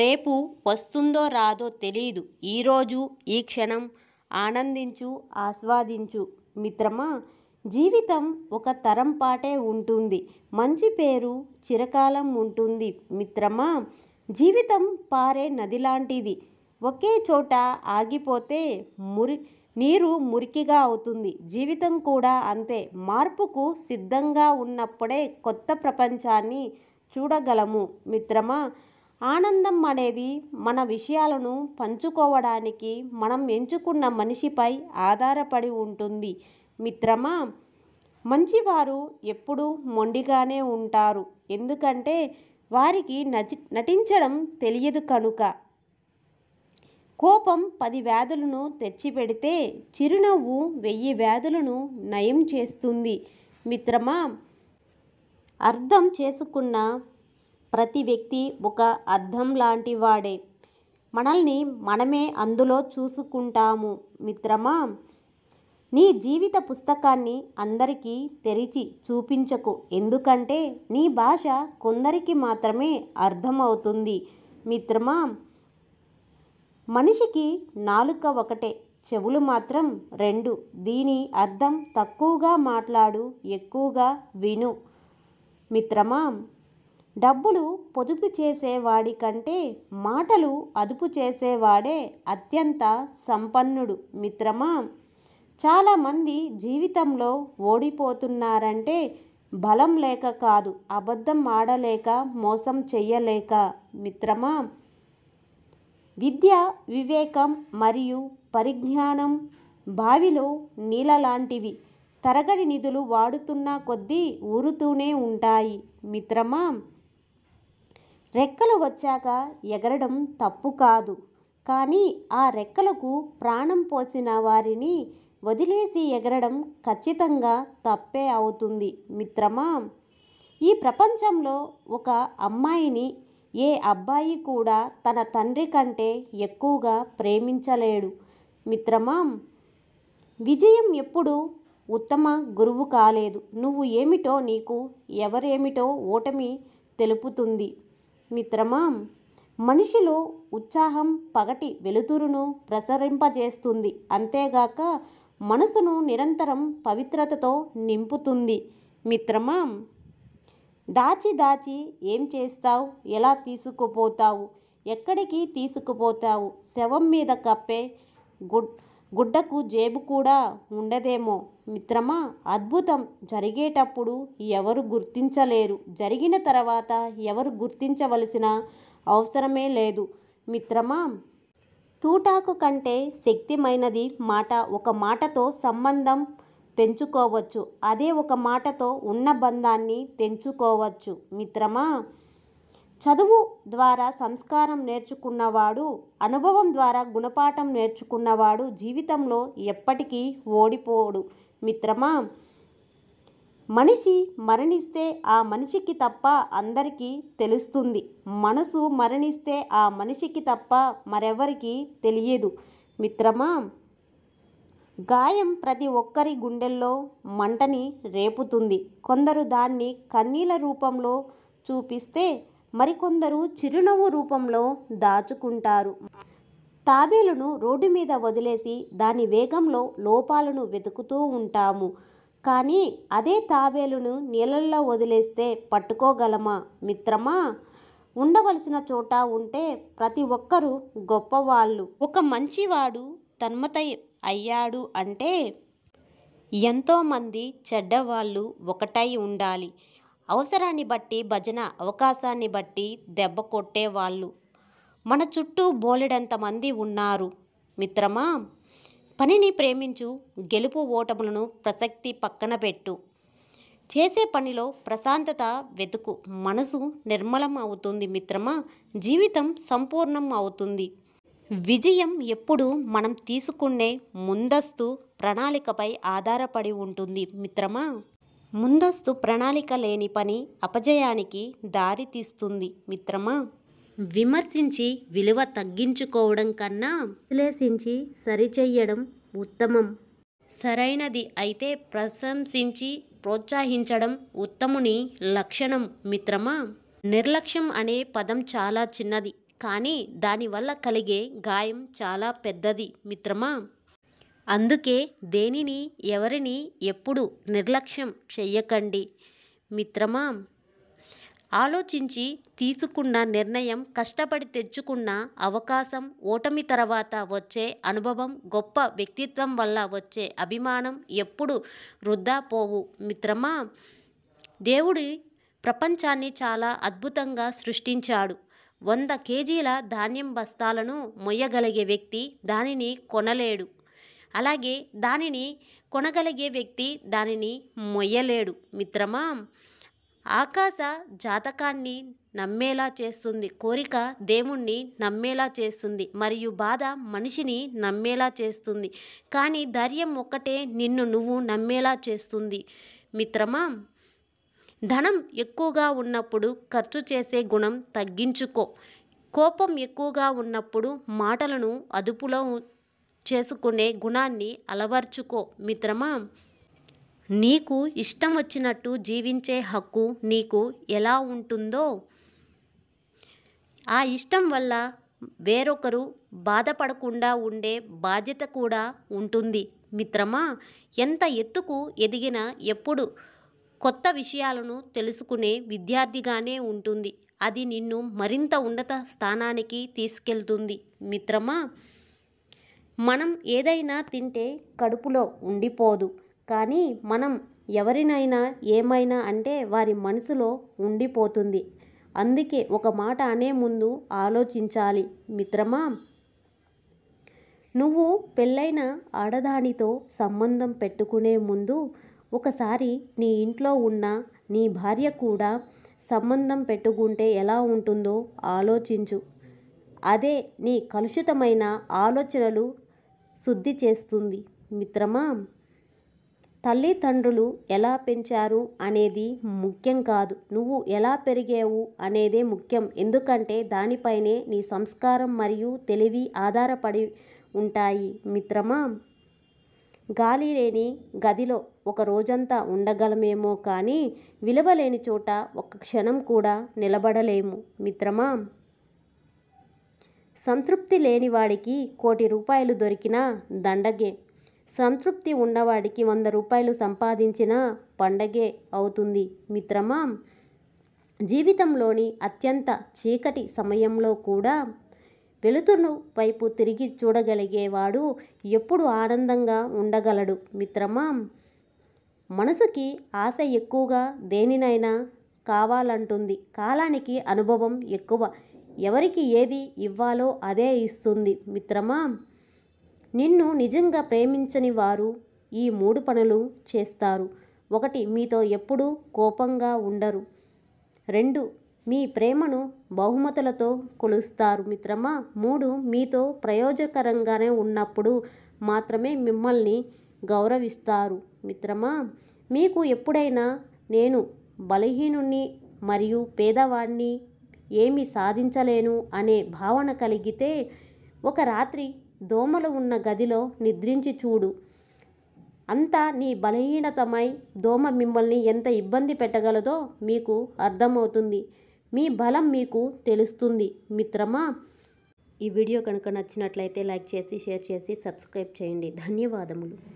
రేపు వస్తుందో రాదో తెలీదు ఈరోజు ఈ క్షణం ఆనందించు ఆస్వాదించు మిత్రమా జీవితం ఒక తరం పాటే ఉంటుంది మంచి పేరు చిరకాలం ఉంటుంది మిత్రమా జీవితం పారే నది లాంటిది ఒకే చోట ఆగిపోతే మురి నీరు మురికిగా అవుతుంది జీవితం కూడా అంతే మార్పుకు సిద్ధంగా ఉన్నప్పుడే కొత్త ప్రపంచాన్ని చూడగలము మిత్రమా ఆనందం అనేది మన విషయాలను పంచుకోవడానికి మనం ఎంచుకున్న మనిషిపై ఆధారపడి ఉంటుంది మిత్రమా మంచివారు ఎప్పుడూ మొండిగానే ఉంటారు ఎందుకంటే వారికి నటి నటించడం తెలియదు కనుక కోపం పది వ్యాధులను తెచ్చిపెడితే చిరునవ్వు వెయ్యి వ్యాధులను నయం చేస్తుంది మిత్రమా అర్థం చేసుకున్న ప్రతి వ్యక్తి ఒక అద్దం లాంటి వాడే మనల్ని మనమే అందులో చూసుకుంటాము మిత్రమా నీ జీవిత పుస్తకాన్ని అందరికీ తెరిచి చూపించకు ఎందుకంటే నీ భాష కొందరికి మాత్రమే అర్థమవుతుంది మిత్రమా మనిషికి నాలుక ఒకటే చెవులు మాత్రం రెండు దీని అర్థం తక్కువగా మాట్లాడు ఎక్కువగా విను మిత్రమా డబ్బులు పొదుపు చేసేవాడి కంటే మాటలు అదుపు చేసేవాడే అత్యంత సంపన్నుడు మిత్రమా చాలామంది జీవితంలో ఓడిపోతున్నారంటే బలం లేక కాదు అబద్ధం ఆడలేక మోసం చెయ్యలేక మిత్రమా విద్య వివేకం మరియు పరిజ్ఞానం బావిలో నీలలాంటివి తరగడి నిధులు వాడుతున్న కొద్దీ ఊరుతూనే ఉంటాయి మిత్రమా రెక్కలు వచ్చాక ఎగరడం తప్పు కాదు కానీ ఆ రెక్కలకు ప్రాణం పోసిన వారిని వదిలేసి ఎగరడం ఖచ్చితంగా తప్పే అవుతుంది మిత్రమా ఈ ప్రపంచంలో ఒక అమ్మాయిని ఏ అబ్బాయి కూడా తన తండ్రి కంటే ఎక్కువగా ప్రేమించలేడు మిత్రమా విజయం ఎప్పుడు ఉత్తమ గురువు కాలేదు నువ్వు ఏమిటో నీకు ఎవరేమిటో ఓటమి తెలుపుతుంది మిత్రమా మనిషిలో ఉత్సాహం పగటి వెలుతురును ప్రసరింపజేస్తుంది అంతేగాక మనసును నిరంతరం పవిత్రతతో నింపుతుంది మిత్రమా దాచి దాచి ఏం చేస్తావు ఎలా తీసుకుపోతావు ఎక్కడికి తీసుకుపోతావు శవం మీద కప్పే గుడ్ గుడ్డకు జేబు కూడా ఉండదేమో మిత్రమా అద్భుతం జరిగేటప్పుడు ఎవరు గుర్తించలేరు జరిగిన తర్వాత ఎవరు గుర్తించవలసిన అవసరమే లేదు మిత్రమా తూటాకు కంటే శక్తిమైనది మాట ఒక మాటతో సంబంధం పెంచుకోవచ్చు అదే ఒక మాటతో ఉన్న బంధాన్ని తెంచుకోవచ్చు మిత్రమా చదువు ద్వారా సంస్కారం నేర్చుకున్నవాడు అనుభవం ద్వారా గుణపాఠం నేర్చుకున్నవాడు జీవితంలో ఎప్పటికీ ఓడిపోడు మిత్రమా మనిషి మరణిస్తే ఆ మనిషికి తప్ప అందరికీ తెలుస్తుంది మనసు మరణిస్తే ఆ మనిషికి తప్ప మరెవరికీ తెలియదు మిత్రమా గాయం ప్రతి ఒక్కరి గుండెల్లో మంటని రేపుతుంది కొందరు దాన్ని కన్నీల రూపంలో చూపిస్తే మరికొందరు చిరునవ్వు రూపంలో దాచుకుంటారు తాబేలును రోడ్డు మీద వదిలేసి దాని వేగంలో లోపాలను వెతుకుతూ ఉంటాము కానీ అదే తాబేలును నీళ్ళల్లో వదిలేస్తే పట్టుకోగలమా మిత్రమా ఉండవలసిన చోట ఉంటే ప్రతి ఒక్కరూ గొప్పవాళ్ళు ఒక మంచివాడు తన్మతై అయ్యాడు అంటే ఎంతోమంది చెడ్డవాళ్ళు ఒకటై ఉండాలి అవసరాన్ని బట్టి భజన అవకాశాన్ని బట్టి దెబ్బ కొట్టేవాళ్ళు మన చుట్టూ బోలెడంతమంది ఉన్నారు మిత్రమా పనిని ప్రేమించు గెలుపు ఓటములను ప్రసక్తి పక్కన పెట్టు చేసే పనిలో ప్రశాంతత వెతుకు మనసు నిర్మలం అవుతుంది మిత్రమా జీవితం సంపూర్ణం అవుతుంది విజయం ఎప్పుడు మనం తీసుకునే ముందస్తు ప్రణాళికపై ఆధారపడి ఉంటుంది మిత్రమా ముందస్తు ప్రణాళిక లేని పని అపజయానికి దారితీస్తుంది మిత్రమా విమర్శించి విలువ తగ్గించుకోవడం కన్నా విశ్లేషించి సరిచెయ్యడం ఉత్తమం సరైనది అయితే ప్రశంసించి ప్రోత్సహించడం ఉత్తముని లక్షణం మిత్రమా నిర్లక్ష్యం అనే పదం చాలా చిన్నది కానీ దానివల్ల కలిగే గాయం చాలా పెద్దది మిత్రమా అందుకే దేనిని ఎవరిని ఎప్పుడు నిర్లక్ష్యం చెయ్యకండి మిత్రమా ఆలోచించి తీసుకున్న నిర్ణయం కష్టపడి తెచ్చుకున్న అవకాశం ఓటమి తర్వాత వచ్చే అనుభవం గొప్ప వ్యక్తిత్వం వల్ల వచ్చే అభిమానం ఎప్పుడు వృద్ధా పోవు మిత్రమా దేవుడి ప్రపంచాన్ని చాలా అద్భుతంగా సృష్టించాడు వంద కేజీల ధాన్యం బస్తాలను మొయ్యగలిగే వ్యక్తి దానిని కొనలేడు అలాగే దానిని కొనగలిగే వ్యక్తి దానిని మొయ్యలేడు మిత్రమా ఆకాశ జాతకాన్ని నమ్మేలా చేస్తుంది కోరిక దేవుణ్ణి నమ్మేలా చేస్తుంది మరియు బాధ మనిషిని నమ్మేలా చేస్తుంది కానీ ధైర్యం ఒక్కటే నిన్ను నువ్వు నమ్మేలా చేస్తుంది మిత్రమా ధనం ఎక్కువగా ఉన్నప్పుడు ఖర్చు చేసే గుణం తగ్గించుకో కోపం ఎక్కువగా ఉన్నప్పుడు మాటలను అదుపులో చేసుకునే గుణాన్ని అలవర్చుకో మిత్రమా నీకు ఇష్టం వచ్చినట్టు జీవించే హక్కు నీకు ఎలా ఉంటుందో ఆ ఇష్టం వల్ల వేరొకరు బాధపడకుండా ఉండే బాధ్యత కూడా ఉంటుంది మిత్రమా ఎంత ఎత్తుకు ఎదిగిన ఎప్పుడు కొత్త విషయాలను తెలుసుకునే విద్యార్థిగానే ఉంటుంది అది నిన్ను మరింత ఉన్నత స్థానానికి తీసుకెళ్తుంది మిత్రమా మనం ఏదైనా తింటే కడుపులో ఉండిపోదు కానీ మనం ఎవరినైనా ఏమైనా అంటే వారి మనసులో ఉండిపోతుంది అందుకే ఒక మాట అనే ముందు ఆలోచించాలి మిత్రమా నువ్వు పెళ్ళైన ఆడదానితో సంబంధం పెట్టుకునే ముందు ఒకసారి నీ ఇంట్లో ఉన్న నీ భార్య కూడా సంబంధం పెట్టుకుంటే ఎలా ఉంటుందో ఆలోచించు అదే నీ కలుషితమైన ఆలోచనలు శుద్ధి చేస్తుంది మిత్రమా తల్లిదండ్రులు ఎలా పెంచారు అనేది ముఖ్యం కాదు నువ్వు ఎలా పెరిగావు అనేదే ముఖ్యం ఎందుకంటే దానిపైనే నీ సంస్కారం మరియు తెలివి ఆధారపడి ఉంటాయి మిత్రమా గాలి లేని గదిలో ఒక రోజంతా ఉండగలమేమో కానీ విలువ లేని చోట ఒక క్షణం కూడా నిలబడలేము మిత్రమా సంతృప్తి లేనివాడికి కోటి రూపాయలు దొరికినా దండగే సంతృప్తి ఉన్నవాడికి వంద రూపాయలు సంపాదించిన పండగే అవుతుంది మిత్రమా జీవితంలోని అత్యంత చీకటి సమయంలో కూడా వెలుతురు వైపు తిరిగి చూడగలిగేవాడు ఎప్పుడు ఆనందంగా ఉండగలడు మిత్రమా మనసుకి ఆశ ఎక్కువగా దేనినైనా కావాలంటుంది కాలానికి అనుభవం ఎక్కువ ఎవరికి ఏది ఇవ్వాలో అదే ఇస్తుంది మిత్రమా నిన్ను నిజంగా ప్రేమించని వారు ఈ మూడు పనులు చేస్తారు ఒకటి మీతో ఎప్పుడూ కోపంగా ఉండరు రెండు మీ ప్రేమను బహుమతులతో కొలుస్తారు మిత్రమా మూడు మీతో ప్రయోజకరంగానే ఉన్నప్పుడు మాత్రమే మిమ్మల్ని గౌరవిస్తారు మిత్రమా మీకు ఎప్పుడైనా నేను బలహీనుణ్ణి మరియు పేదవాణ్ణి ఏమి సాధించలేను అనే భావన కలిగితే ఒక రాత్రి దోమలు ఉన్న గదిలో నిద్రించి చూడు అంతా నీ బలహీనతమై దోమ మిమ్మల్ని ఎంత ఇబ్బంది పెట్టగలదో మీకు అర్థమవుతుంది మీ బలం మీకు తెలుస్తుంది మిత్రమా ఈ వీడియో కనుక నచ్చినట్లయితే లైక్ చేసి షేర్ చేసి సబ్స్క్రైబ్ చేయండి ధన్యవాదములు